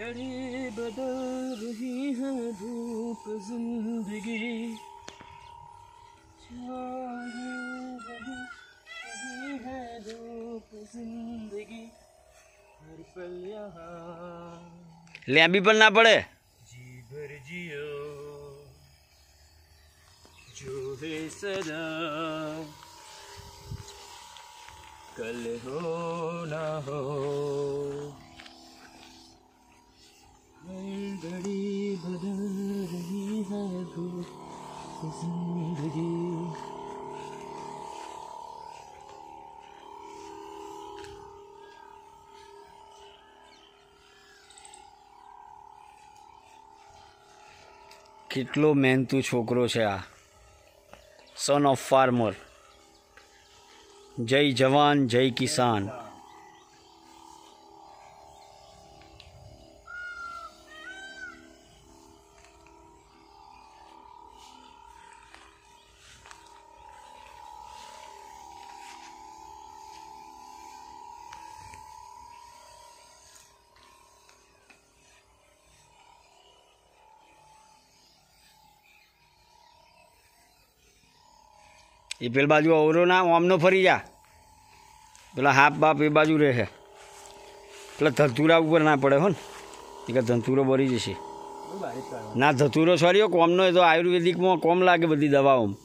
कड़े बदल रही है धूप जिंदगी रही है धूप जिंदगी ले भी पलना पड़े जी भर जियो जो है सदा कल हो ना हो કેટલો મહેનતુ છોકરો છે આ સન ઓફ ફાર્મર જય જવાન જય કિસાન એ પેલ બાજુ અવરો ના ઓમનો ફરી જા પેલા હાપ બાપ એ બાજુ રહે પેલા ધંતુરા ઉપર ના પડે હો ને એ કે ધંતુરો બરી જશે ના ધતુરો સોરી કોમનો એ તો આયુર્વેદિકમાં કોમ લાગે બધી દવાઓમાં